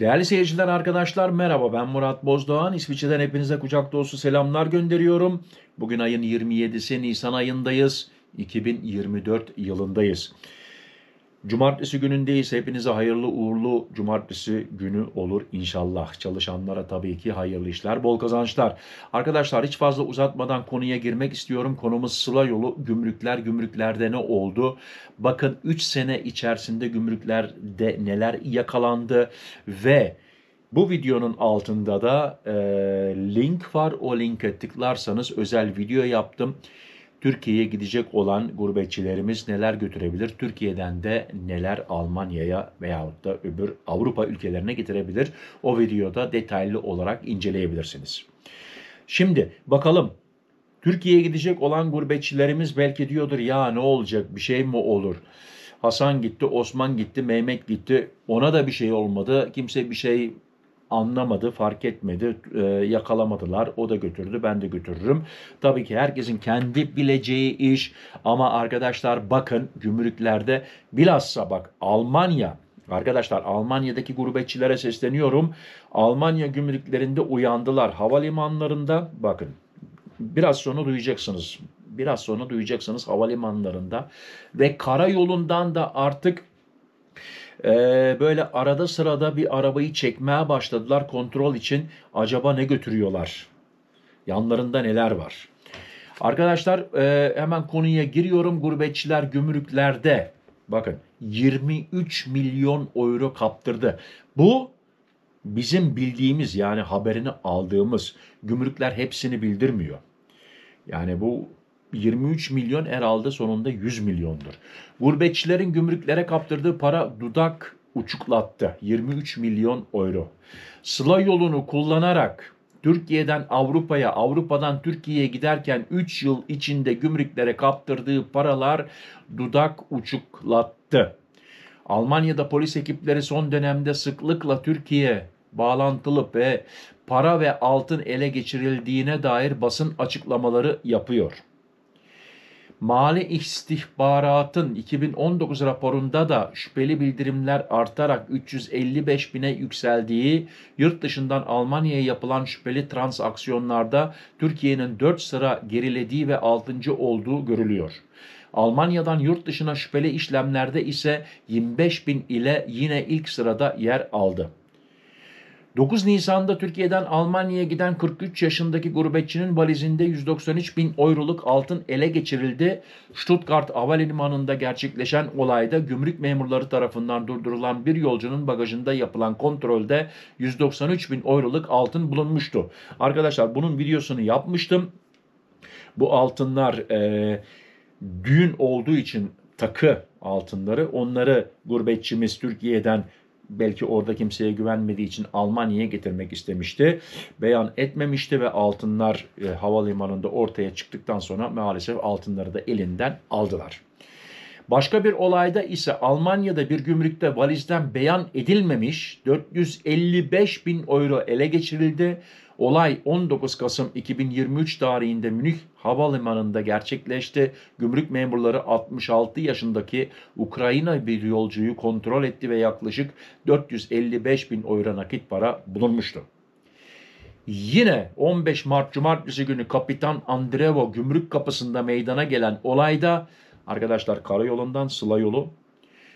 Değerli seyirciler arkadaşlar merhaba ben Murat Bozdoğan. İsviçre'den hepinize kucak dolusu selamlar gönderiyorum. Bugün ayın 27'si Nisan ayındayız. 2024 yılındayız. Cumartesi gününde ise hepinize hayırlı uğurlu cumartesi günü olur inşallah. Çalışanlara tabii ki hayırlı işler, bol kazançlar. Arkadaşlar hiç fazla uzatmadan konuya girmek istiyorum. Konumuz sıla yolu gümrükler. Gümrüklerde ne oldu? Bakın 3 sene içerisinde gümrüklerde neler yakalandı ve... Bu videonun altında da e, link var. O linke tıklarsanız özel video yaptım. Türkiye'ye gidecek olan gurbetçilerimiz neler götürebilir? Türkiye'den de neler Almanya'ya veyahut da öbür Avrupa ülkelerine getirebilir? O videoda detaylı olarak inceleyebilirsiniz. Şimdi bakalım Türkiye'ye gidecek olan gurbetçilerimiz belki diyordur ya ne olacak bir şey mi olur? Hasan gitti, Osman gitti, Mehmet gitti. Ona da bir şey olmadı. Kimse bir şey anlamadı, fark etmedi, e, yakalamadılar. O da götürdü, ben de götürürüm. Tabii ki herkesin kendi bileceği iş ama arkadaşlar bakın gümrüklerde bilhassa bak Almanya Arkadaşlar Almanya'daki gurbetçilere sesleniyorum. Almanya gümrüklerinde uyandılar. Havalimanlarında bakın biraz sonra duyacaksınız. Biraz sonra duyacaksınız havalimanlarında ve karayolundan da artık ee, böyle arada sırada bir arabayı çekmeye başladılar kontrol için. Acaba ne götürüyorlar? Yanlarında neler var? Arkadaşlar e, hemen konuya giriyorum. Gurbetçiler gümrüklerde bakın 23 milyon euro kaptırdı. Bu bizim bildiğimiz yani haberini aldığımız gümrükler hepsini bildirmiyor. Yani bu 23 milyon herhalde sonunda 100 milyondur. Gurbetçilerin gümrüklere kaptırdığı para dudak uçuklattı. 23 milyon euro. Sıla yolunu kullanarak Türkiye'den Avrupa'ya, Avrupa'dan Türkiye'ye giderken 3 yıl içinde gümrüklere kaptırdığı paralar dudak uçuklattı. Almanya'da polis ekipleri son dönemde sıklıkla Türkiye bağlantılı ve para ve altın ele geçirildiğine dair basın açıklamaları yapıyor. Mali İstihbaratın 2019 raporunda da şüpheli bildirimler artarak 355 bine yükseldiği, yurt dışından Almanya'ya yapılan şüpheli transaksiyonlarda Türkiye'nin 4 sıra gerilediği ve 6. olduğu görülüyor. Almanya'dan yurt dışına şüpheli işlemlerde ise 25 bin ile yine ilk sırada yer aldı. 9 Nisan'da Türkiye'den Almanya'ya giden 43 yaşındaki gurbetçinin valizinde 193 bin euroluk altın ele geçirildi. Stuttgart Havalimanı'nda gerçekleşen olayda gümrük memurları tarafından durdurulan bir yolcunun bagajında yapılan kontrolde 193 bin euroluk altın bulunmuştu. Arkadaşlar bunun videosunu yapmıştım. Bu altınlar e, düğün olduğu için takı altınları onları gurbetçimiz Türkiye'den belki orada kimseye güvenmediği için Almanya'ya getirmek istemişti. Beyan etmemişti ve altınlar e, havalimanında ortaya çıktıktan sonra maalesef altınları da elinden aldılar. Başka bir olayda ise Almanya'da bir gümrükte valizden beyan edilmemiş 455 bin euro ele geçirildi. Olay 19 Kasım 2023 tarihinde Münih Havalimanı'nda gerçekleşti. Gümrük memurları 66 yaşındaki Ukrayna bir yolcuyu kontrol etti ve yaklaşık 455 bin euro nakit para bulunmuştu. Yine 15 Mart Cumartesi günü Kapitan Andrevo gümrük kapısında meydana gelen olayda arkadaşlar karayolundan Sıla yolu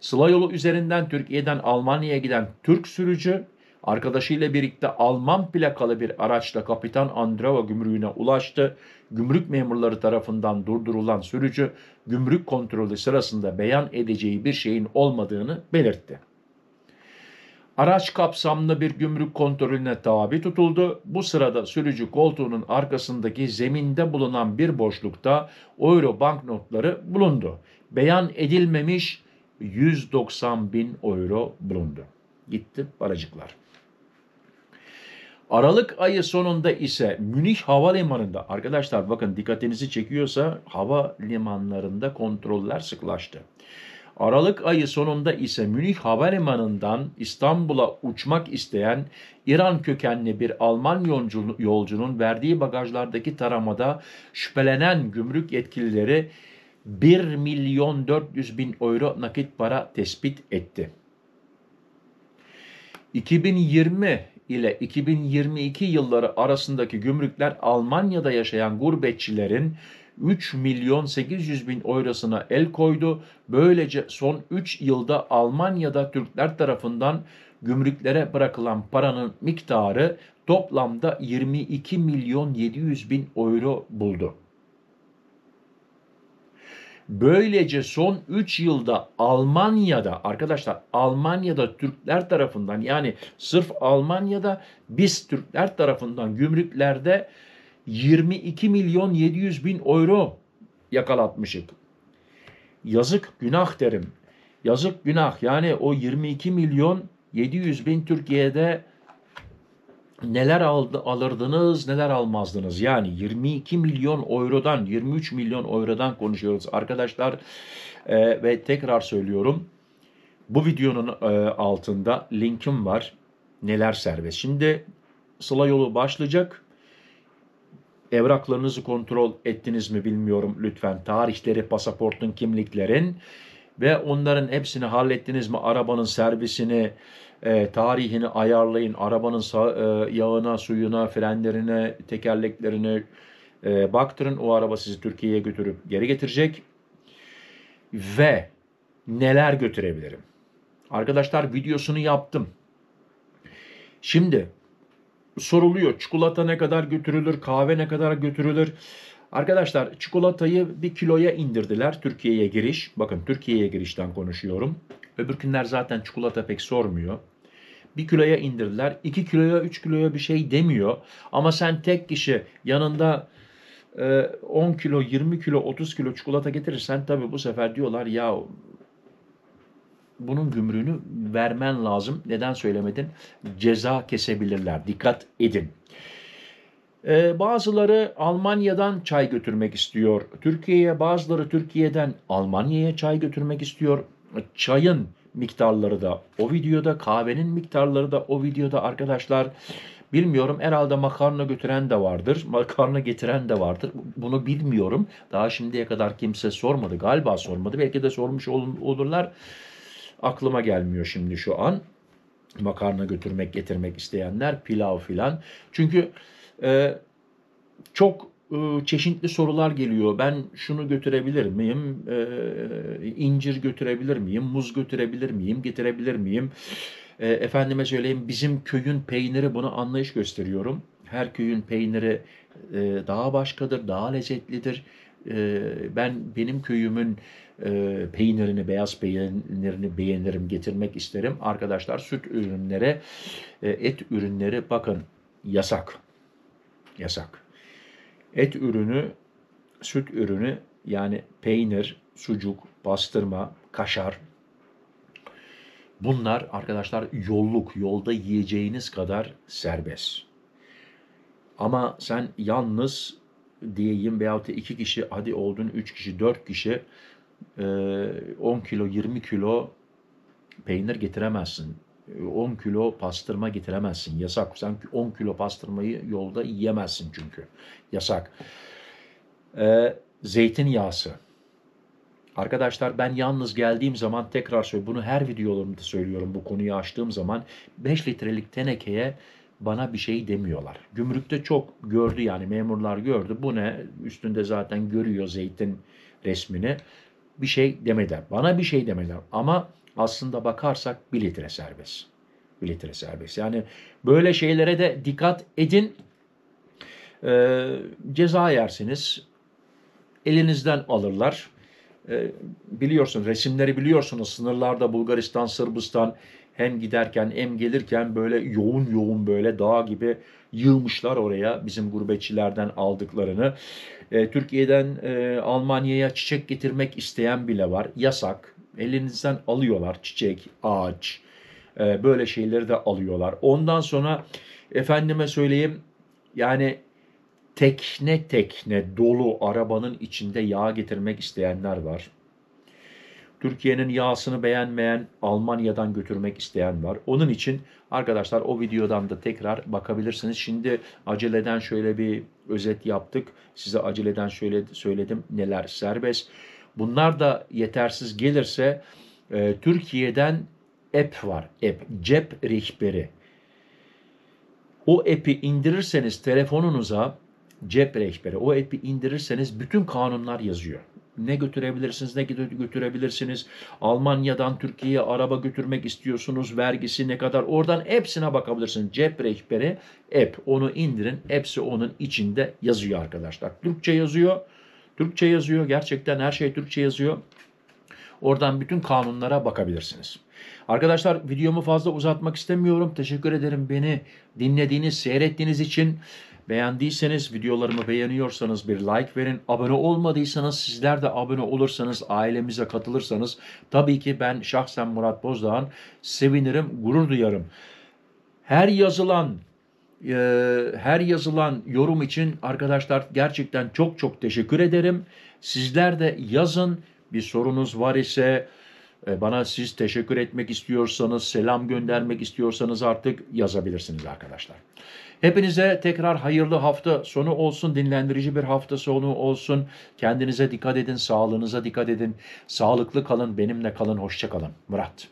Sıla yolu üzerinden Türkiye'den Almanya'ya giden Türk sürücü Arkadaşıyla birlikte Alman plakalı bir araçla Kapitan Andreva gümrüğüne ulaştı. Gümrük memurları tarafından durdurulan sürücü gümrük kontrolü sırasında beyan edeceği bir şeyin olmadığını belirtti. Araç kapsamlı bir gümrük kontrolüne tabi tutuldu. Bu sırada sürücü koltuğunun arkasındaki zeminde bulunan bir boşlukta euro banknotları bulundu. Beyan edilmemiş 190 bin euro bulundu. Gitti paracıklar. Aralık ayı sonunda ise Münih Havalimanı'nda arkadaşlar bakın dikkatinizi çekiyorsa hava limanlarında kontroller sıklaştı. Aralık ayı sonunda ise Münih Havalimanı'ndan İstanbul'a uçmak isteyen İran kökenli bir Alman yolcunun verdiği bagajlardaki taramada şüphelenen gümrük yetkilileri 1 milyon 400 bin euro nakit para tespit etti. 2020 ile 2022 yılları arasındaki gümrükler Almanya'da yaşayan gurbetçilerin 3 milyon 800 bin eurosuna el koydu. Böylece son 3 yılda Almanya'da Türkler tarafından gümrüklere bırakılan paranın miktarı toplamda 22 milyon 700 bin euro buldu. Böylece son 3 yılda Almanya'da arkadaşlar Almanya'da Türkler tarafından yani sırf Almanya'da biz Türkler tarafından gümrüklerde 22 milyon 700 bin euro yakalatmışık. Yazık günah derim. Yazık günah yani o 22 milyon 700 bin Türkiye'de neler aldı, alırdınız neler almazdınız. Yani 22 milyon eurodan 23 milyon eurodan konuşuyoruz arkadaşlar e, ve tekrar söylüyorum bu videonun e, altında linkim var neler serbest. Şimdi sıla yolu başlayacak. Evraklarınızı kontrol ettiniz mi bilmiyorum lütfen. Tarihleri, pasaportun, kimliklerin ve onların hepsini hallettiniz mi? Arabanın servisini, e, tarihini ayarlayın. Arabanın sağ, e, yağına, suyuna, frenlerine, tekerleklerine e, baktırın. O araba sizi Türkiye'ye götürüp geri getirecek. Ve neler götürebilirim? Arkadaşlar videosunu yaptım. Şimdi soruluyor çikolata ne kadar götürülür, kahve ne kadar götürülür? Arkadaşlar çikolatayı bir kiloya indirdiler Türkiye'ye giriş. Bakın Türkiye'ye girişten konuşuyorum. Öbür günler zaten çikolata pek sormuyor bir kiloya indirdiler. 2 kiloya 3 kiloya bir şey demiyor. Ama sen tek kişi yanında 10 e, kilo 20 kilo 30 kilo çikolata getirirsen tabi bu sefer diyorlar ya bunun gümrüğünü vermen lazım. Neden söylemedin? Ceza kesebilirler. Dikkat edin. E, bazıları Almanya'dan çay götürmek istiyor. Türkiye'ye bazıları Türkiye'den Almanya'ya çay götürmek istiyor. Çayın miktarları da o videoda, kahvenin miktarları da o videoda arkadaşlar. Bilmiyorum herhalde makarna götüren de vardır, makarna getiren de vardır. Bunu bilmiyorum. Daha şimdiye kadar kimse sormadı. Galiba sormadı. Belki de sormuş olurlar. Aklıma gelmiyor şimdi şu an. Makarna götürmek, getirmek isteyenler, pilav filan. Çünkü e, çok ee, çeşitli sorular geliyor. Ben şunu götürebilir miyim? Ee, incir götürebilir miyim? Muz götürebilir miyim? Getirebilir miyim? Ee, efendime söyleyeyim bizim köyün peyniri buna anlayış gösteriyorum. Her köyün peyniri e, daha başkadır, daha lezzetlidir. Ben benim köyümün e, peynirini, beyaz peynirini beğenirim, getirmek isterim. Arkadaşlar süt ürünleri, e, et ürünleri bakın yasak. Yasak. Et ürünü, süt ürünü yani peynir, sucuk, pastırma, kaşar. Bunlar arkadaşlar yolluk, yolda yiyeceğiniz kadar serbest. Ama sen yalnız diyeyim veyahut da iki kişi hadi oldun üç kişi dört kişi 10 kilo 20 kilo peynir getiremezsin. 10 kilo pastırma getiremezsin. Yasak. Sen 10 kilo pastırmayı yolda yiyemezsin çünkü. Yasak. Ee, zeytinyağısı. Arkadaşlar ben yalnız geldiğim zaman tekrar söylüyorum. Bunu her videolarımda söylüyorum. Bu konuyu açtığım zaman 5 litrelik tenekeye bana bir şey demiyorlar. Gümrükte çok gördü yani memurlar gördü. Bu ne? Üstünde zaten görüyor zeytin resmini. Bir şey demediler. Bana bir şey demediler. Ama aslında bakarsak biletine serbest. Biletine serbest. Yani böyle şeylere de dikkat edin. E, ceza yersiniz. Elinizden alırlar. E, biliyorsun resimleri biliyorsunuz sınırlarda Bulgaristan, Sırbistan hem giderken hem gelirken böyle yoğun yoğun böyle dağ gibi yığmışlar oraya bizim gurbetçilerden aldıklarını. E, Türkiye'den e, Almanya'ya çiçek getirmek isteyen bile var. Yasak. Elinizden alıyorlar çiçek, ağaç. böyle şeyleri de alıyorlar. Ondan sonra efendime söyleyeyim yani tekne tekne dolu arabanın içinde yağ getirmek isteyenler var. Türkiye'nin yağsını beğenmeyen Almanya'dan götürmek isteyen var. Onun için arkadaşlar o videodan da tekrar bakabilirsiniz. Şimdi aceleden şöyle bir özet yaptık. Size aceleden şöyle söyledim neler serbest. Bunlar da yetersiz gelirse e, Türkiye'den app var. App cep rehberi. O app'i indirirseniz telefonunuza cep rehberi o epi indirirseniz bütün kanunlar yazıyor. Ne götürebilirsiniz, ne götürebilirsiniz. Almanya'dan Türkiye'ye araba götürmek istiyorsunuz, vergisi ne kadar. Oradan hepsine bakabilirsiniz. Cep rehberi app. Onu indirin. Hepsi onun içinde yazıyor arkadaşlar. Türkçe yazıyor. Türkçe yazıyor. Gerçekten her şey Türkçe yazıyor. Oradan bütün kanunlara bakabilirsiniz. Arkadaşlar videomu fazla uzatmak istemiyorum. Teşekkür ederim beni dinlediğiniz, seyrettiğiniz için. Beğendiyseniz videolarımı beğeniyorsanız bir like verin. Abone olmadıysanız sizler de abone olursanız ailemize katılırsanız tabii ki ben şahsen Murat Bozdağ'ın sevinirim, gurur duyarım. Her yazılan e, her yazılan yorum için arkadaşlar gerçekten çok çok teşekkür ederim. Sizler de yazın bir sorunuz var ise e, bana siz teşekkür etmek istiyorsanız, selam göndermek istiyorsanız artık yazabilirsiniz arkadaşlar. Hepinize tekrar hayırlı hafta sonu olsun, dinlendirici bir hafta sonu olsun. Kendinize dikkat edin, sağlığınıza dikkat edin. Sağlıklı kalın, benimle kalın, hoşça kalın. Murat.